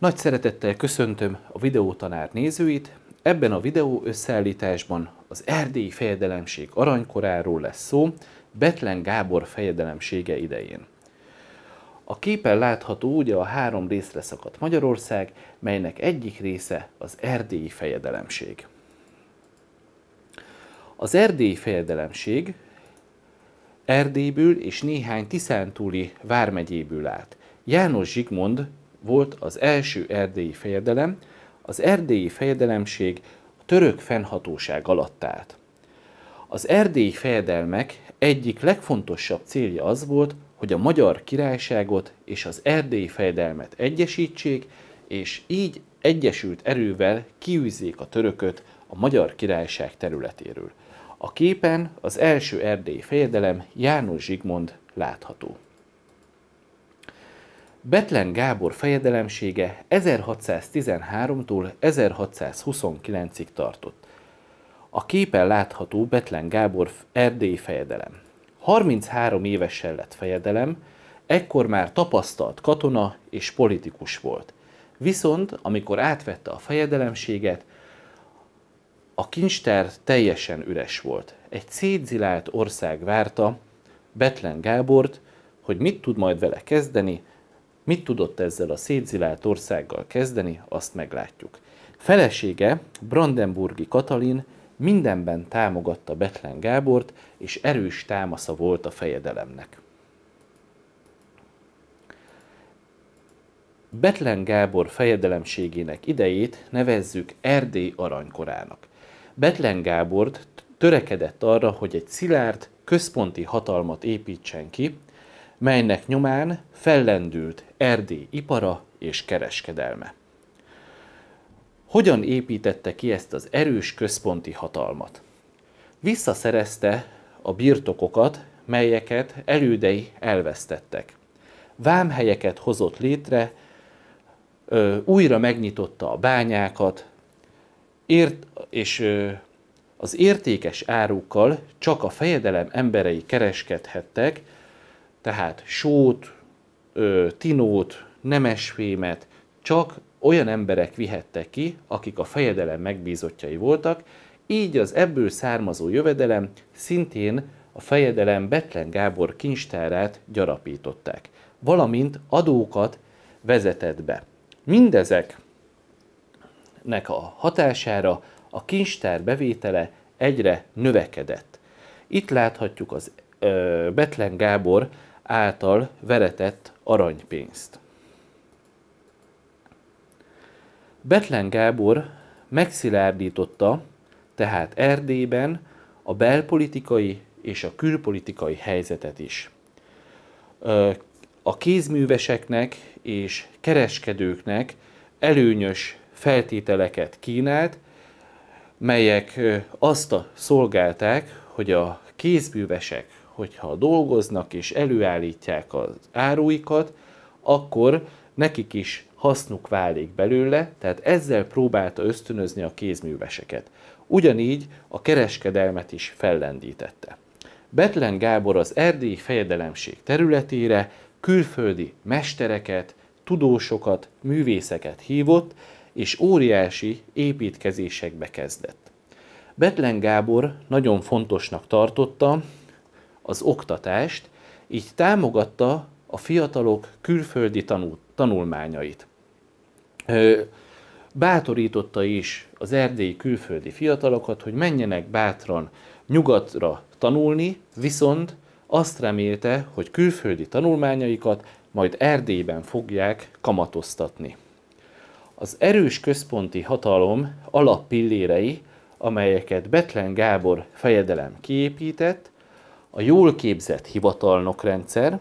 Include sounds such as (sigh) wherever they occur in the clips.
Nagy szeretettel köszöntöm a videótanár nézőit. Ebben a videó összeállításban az erdélyi fejedelemség aranykoráról lesz szó, Betlen Gábor fejedelemsége idején. A képen látható ugye a három részre szakadt Magyarország, melynek egyik része az erdélyi fejedelemség. Az erdélyi fejedelemség Erdélyből és néhány tiszántúli vármegyéből állt. János Zsigmond volt az első erdélyi fejedelem, az erdélyi fejedelemség a török fennhatóság alatt állt. Az erdélyi fejedelmek egyik legfontosabb célja az volt, hogy a magyar királyságot és az erdélyi fejedelmet egyesítsék, és így egyesült erővel kiűzzék a törököt a magyar királyság területéről. A képen az első erdélyi fejedelem János Zsigmond látható. Betlen Gábor fejedelemsége 1613-tól 1629-ig tartott. A képen látható Betlen Gábor erdélyi fejedelem. 33 évesen lett fejedelem, ekkor már tapasztalt katona és politikus volt. Viszont, amikor átvette a fejedelemséget, a kincstár teljesen üres volt. Egy szétzilált ország várta Betlen Gábort, hogy mit tud majd vele kezdeni, Mit tudott ezzel a szétzilált országgal kezdeni, azt meglátjuk. Felesége, Brandenburgi Katalin mindenben támogatta Betlen Gábort, és erős támasza volt a fejedelemnek. Betlen Gábor fejedelemségének idejét nevezzük Erdély aranykorának. Betlen Gábort törekedett arra, hogy egy szilárd, központi hatalmat építsen ki, melynek nyomán fellendült Erdély ipara és kereskedelme. Hogyan építette ki ezt az erős központi hatalmat? Visszaszerezte a birtokokat, melyeket elődei elvesztettek. Vámhelyeket hozott létre, újra megnyitotta a bányákat, ért, és az értékes árukkal csak a fejedelem emberei kereskedhettek, tehát sót, tinót, nemesfémet csak olyan emberek vihettek ki, akik a fejedelem megbízottjai voltak, így az ebből származó jövedelem szintén a fejedelem Betlen Gábor kincstárát gyarapították, valamint adókat vezetett be. Mindezeknek a hatására a kincstár bevétele egyre növekedett. Itt láthatjuk az ö, Betlen Gábor által veretett aranypénzt. Betlen Gábor megszilárdította tehát Erdélyben a belpolitikai és a külpolitikai helyzetet is. A kézműveseknek és kereskedőknek előnyös feltételeket kínált, melyek azt a szolgálták, hogy a kézművesek hogyha dolgoznak és előállítják az áruikat, akkor nekik is hasznuk válik belőle, tehát ezzel próbálta ösztönözni a kézműveseket. Ugyanígy a kereskedelmet is fellendítette. Betlen Gábor az erdélyi fejedelemség területére külföldi mestereket, tudósokat, művészeket hívott, és óriási építkezésekbe kezdett. Betlen Gábor nagyon fontosnak tartotta, az oktatást, így támogatta a fiatalok külföldi tanul, tanulmányait. Bátorította is az erdélyi külföldi fiatalokat, hogy menjenek bátran nyugatra tanulni, viszont azt remélte, hogy külföldi tanulmányaikat majd Erdélyben fogják kamatoztatni. Az erős központi hatalom alappillérei, amelyeket Betlen Gábor fejedelem kiépített, a jól képzett hivatalnokrendszer,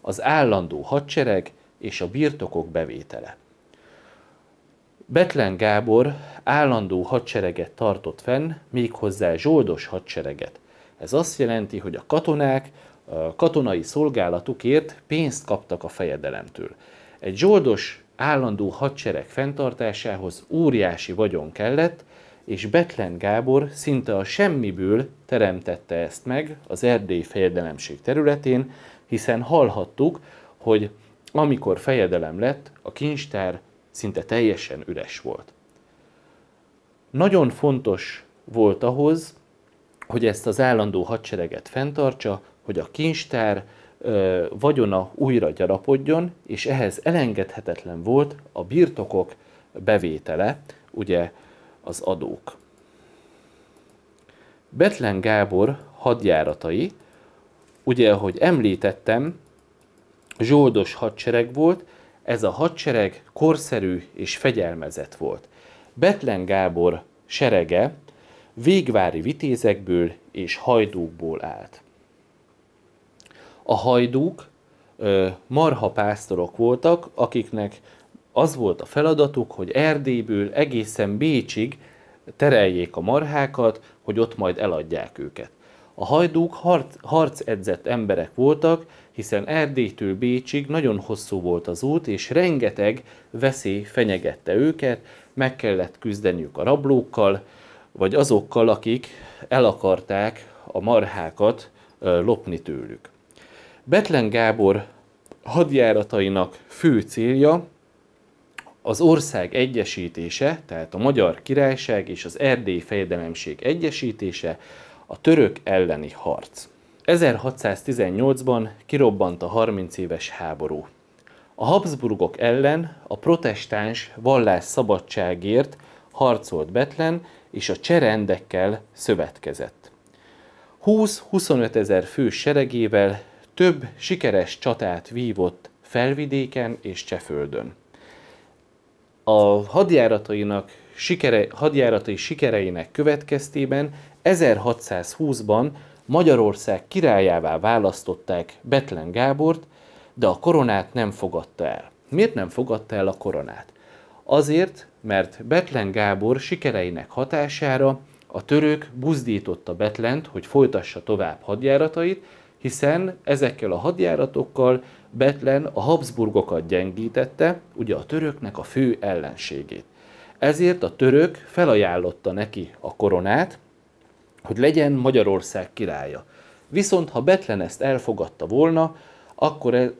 az állandó hadsereg és a birtokok bevétele. Betlen Gábor állandó hadsereget tartott fenn, méghozzá zsoldos hadsereget. Ez azt jelenti, hogy a katonák a katonai szolgálatukért pénzt kaptak a fejedelemtől. Egy zsoldos állandó hadsereg fenntartásához óriási vagyon kellett, és Betlen Gábor szinte a semmiből teremtette ezt meg az erdélyi fejedelemség területén, hiszen hallhattuk, hogy amikor fejedelem lett, a kincstár szinte teljesen üres volt. Nagyon fontos volt ahhoz, hogy ezt az állandó hadsereget fenntartsa, hogy a kincstár ö, vagyona újra gyarapodjon, és ehhez elengedhetetlen volt a birtokok bevétele, ugye az adók. Betlen Gábor hadjáratai, ugye ahogy említettem, zsoldos hadsereg volt, ez a hadsereg korszerű és fegyelmezett volt. Betlen Gábor serege végvári vitézekből és hajdúkból állt. A hajdúk marha pásztorok voltak, akiknek az volt a feladatuk, hogy Erdélyből egészen Bécsig tereljék a marhákat, hogy ott majd eladják őket. A hajdúk harc, edzett emberek voltak, hiszen Erdélytől Bécsig nagyon hosszú volt az út, és rengeteg veszély fenyegette őket, meg kellett küzdeniük a rablókkal, vagy azokkal, akik el akarták a marhákat lopni tőlük. Betlen Gábor hadjáratainak fő célja az ország egyesítése, tehát a Magyar Királyság és az Erdély Fejedelemség egyesítése, a török elleni harc. 1618-ban kirobbant a 30 éves háború. A Habsburgok ellen a protestáns vallás szabadságért harcolt Betlen és a cserendekkel szövetkezett. 20-25 ezer fő seregével több sikeres csatát vívott Felvidéken és Cseföldön. A hadjáratainak sikere, hadjáratai sikereinek következtében 1620-ban Magyarország királyává választották Betlen Gábort, de a koronát nem fogadta el. Miért nem fogadta el a koronát? Azért, mert Betlen Gábor sikereinek hatására a török buzdította Betlent, hogy folytassa tovább hadjáratait, hiszen ezekkel a hadjáratokkal Betlen a Habsburgokat gyengítette, ugye a töröknek a fő ellenségét. Ezért a török felajánlotta neki a koronát, hogy legyen Magyarország királya. Viszont ha Betlen ezt elfogadta volna, akkor ez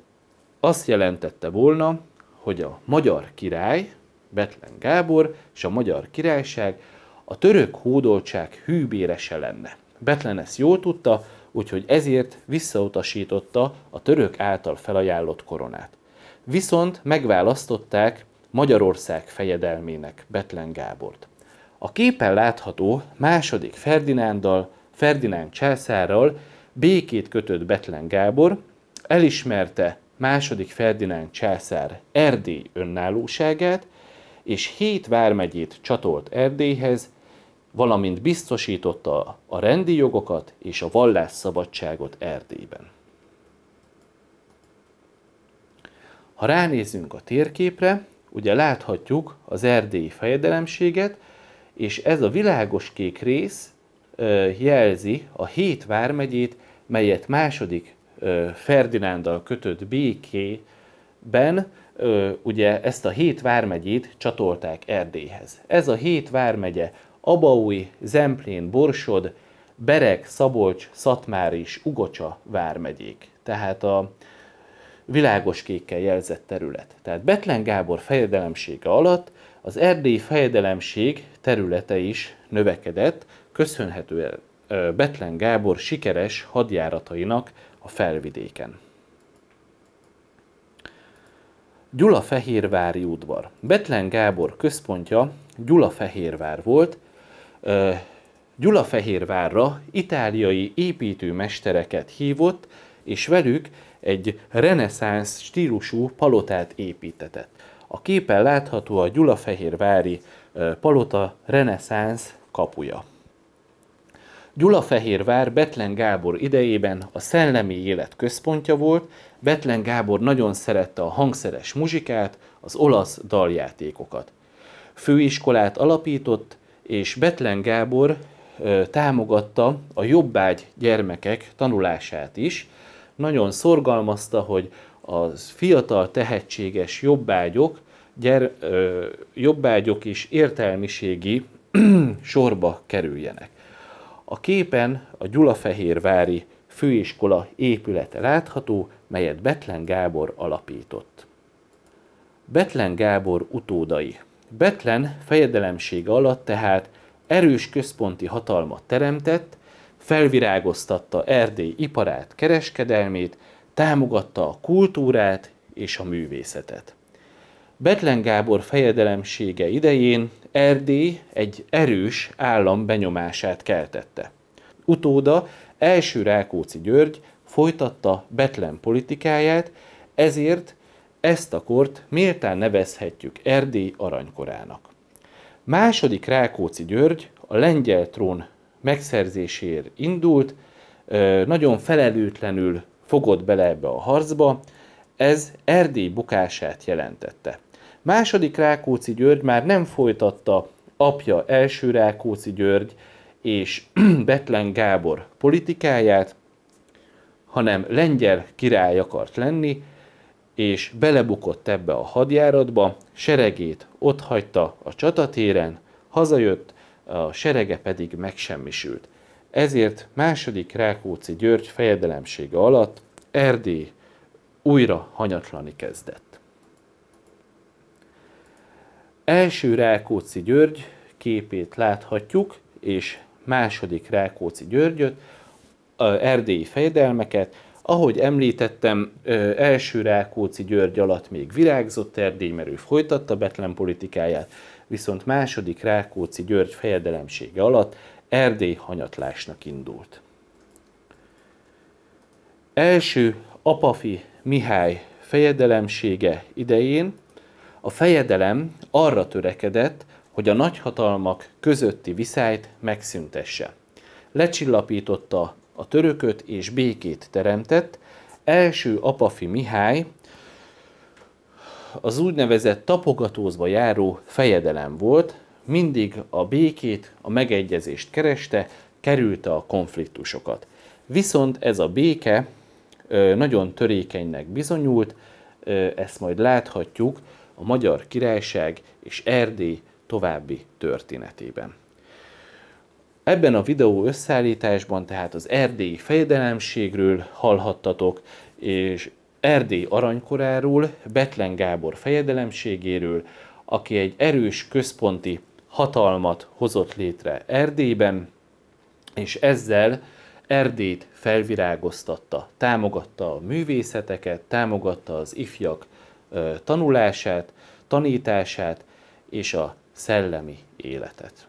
azt jelentette volna, hogy a magyar király, Betlen Gábor és a magyar királyság a török hódoltság hűbérese lenne. Betlen ezt jól tudta, úgyhogy ezért visszautasította a török által felajánlott koronát. Viszont megválasztották Magyarország fejedelmének Betlen Gábort. A képen látható második Ferdinándal, Ferdinánd császárral békét kötött Betlen Gábor, elismerte második Ferdinánd császár Erdély önállóságát, és hét vármegyét csatolt Erdélyhez, valamint biztosította a rendi jogokat és a vallásszabadságot Erdélyben. Ha ránézünk a térképre, ugye láthatjuk az erdélyi fejedelemséget, és ez a világos kék rész jelzi a hét vármegyét, melyet második Ferdinándal kötött békében, ugye ezt a hét vármegyét csatolták Erdélyhez. Ez a hét vármegye Abaúj, Zemplén, Borsod, Berek, Szabolcs, Szatmár és Ugocsa vármegyék. Tehát a világos kékkel jelzett terület. Tehát Betlen Gábor fejedelemsége alatt az erdélyi fejedelemség területe is növekedett, köszönhetően Betlen Gábor sikeres hadjáratainak a felvidéken. Gyulafehérvári udvar. Betlen Gábor központja Gyulafehérvár volt, Gyulafehérvárra itáliai építőmestereket hívott, és velük egy reneszánsz stílusú palotát építetett. A képen látható a Gyulafehérvári palota reneszánsz kapuja. Gyulafehérvár Betlen Gábor idejében a szellemi élet központja volt, Betlen Gábor nagyon szerette a hangszeres muzsikát, az olasz daljátékokat. Főiskolát alapított, és Betlen Gábor támogatta a jobbágy gyermekek tanulását is. Nagyon szorgalmazta, hogy az fiatal tehetséges jobbágyok, gyer, jobbágyok is értelmiségi (clears throat) sorba kerüljenek. A képen a Gyulafehérvári főiskola épülete látható, melyet Betlen Gábor alapított. Betlen Gábor utódai Betlen fejedelemsége alatt tehát erős központi hatalmat teremtett, felvirágoztatta Erdély iparát, kereskedelmét, támogatta a kultúrát és a művészetet. Betlen Gábor fejedelemsége idején Erdély egy erős állam benyomását keltette. Utóda első Rákóczi György folytatta Betlen politikáját, ezért ezt a kort méltán nevezhetjük Erdély aranykorának. Második Rákóczi György a lengyel trón megszerzéséért indult, nagyon felelőtlenül fogott bele ebbe a harcba, ez Erdély bukását jelentette. Második Rákóczi György már nem folytatta apja első Rákóczi György és (clears throat) Betlen Gábor politikáját, hanem lengyel király akart lenni, és belebukott ebbe a hadjáratba, seregét ott hagyta a csatatéren, hazajött, a serege pedig megsemmisült. Ezért második Rákóczi György fejedelemsége alatt Erdély újra hanyatlani kezdett. Első Rákóczi György képét láthatjuk, és második Rákóczi Györgyöt, erdélyi fejedelmeket, ahogy említettem, első Rákóczi György alatt még virágzott Erdély, mert ő folytatta Betlen politikáját, viszont második Rákóczi György fejedelemsége alatt Erdély hanyatlásnak indult. Első Apafi Mihály fejedelemsége idején a fejedelem arra törekedett, hogy a nagyhatalmak közötti viszályt megszüntesse. Lecsillapította a törököt és békét teremtett, első apafi Mihály az úgynevezett tapogatózba járó fejedelem volt, mindig a békét, a megegyezést kereste, kerülte a konfliktusokat. Viszont ez a béke nagyon törékenynek bizonyult, ezt majd láthatjuk a Magyar Királyság és Erdély további történetében. Ebben a videó összeállításban tehát az erdélyi fejedelemségről hallhattatok, és Erdély aranykoráról, Betlen Gábor fejedelemségéről, aki egy erős központi hatalmat hozott létre Erdélyben, és ezzel Erdélyt felvirágoztatta, támogatta a művészeteket, támogatta az ifjak tanulását, tanítását és a szellemi életet.